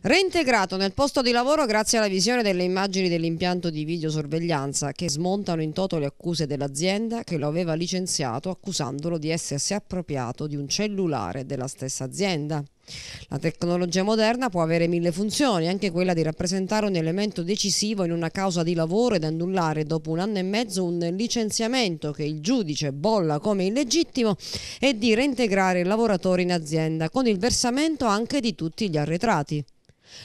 Reintegrato nel posto di lavoro grazie alla visione delle immagini dell'impianto di videosorveglianza che smontano in toto le accuse dell'azienda che lo aveva licenziato accusandolo di essersi appropriato di un cellulare della stessa azienda. La tecnologia moderna può avere mille funzioni, anche quella di rappresentare un elemento decisivo in una causa di lavoro ed annullare dopo un anno e mezzo un licenziamento che il giudice bolla come illegittimo e di reintegrare il lavoratore in azienda con il versamento anche di tutti gli arretrati.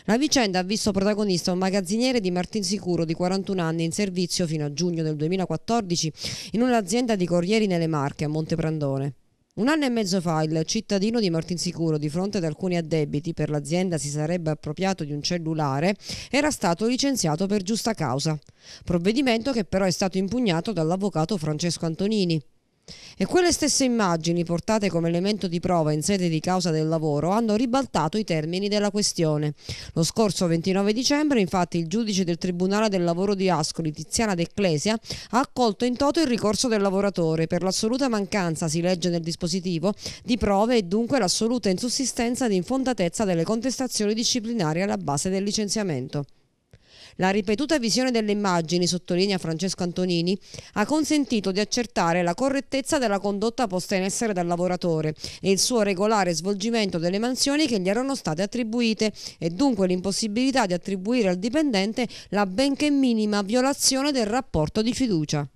La vicenda ha visto protagonista un magazziniere di Martinsicuro di 41 anni in servizio fino a giugno del 2014 in un'azienda di corrieri nelle Marche a Monteprandone. Un anno e mezzo fa il cittadino di Martinsicuro, di fronte ad alcuni addebiti per l'azienda si sarebbe appropriato di un cellulare, era stato licenziato per giusta causa. Provvedimento che però è stato impugnato dall'avvocato Francesco Antonini. E quelle stesse immagini portate come elemento di prova in sede di causa del lavoro hanno ribaltato i termini della questione. Lo scorso 29 dicembre infatti il giudice del Tribunale del Lavoro di Ascoli, Tiziana D'Ecclesia, ha accolto in toto il ricorso del lavoratore per l'assoluta mancanza, si legge nel dispositivo, di prove e dunque l'assoluta insussistenza di infondatezza delle contestazioni disciplinari alla base del licenziamento. La ripetuta visione delle immagini, sottolinea Francesco Antonini, ha consentito di accertare la correttezza della condotta posta in essere dal lavoratore e il suo regolare svolgimento delle mansioni che gli erano state attribuite e dunque l'impossibilità di attribuire al dipendente la benché minima violazione del rapporto di fiducia.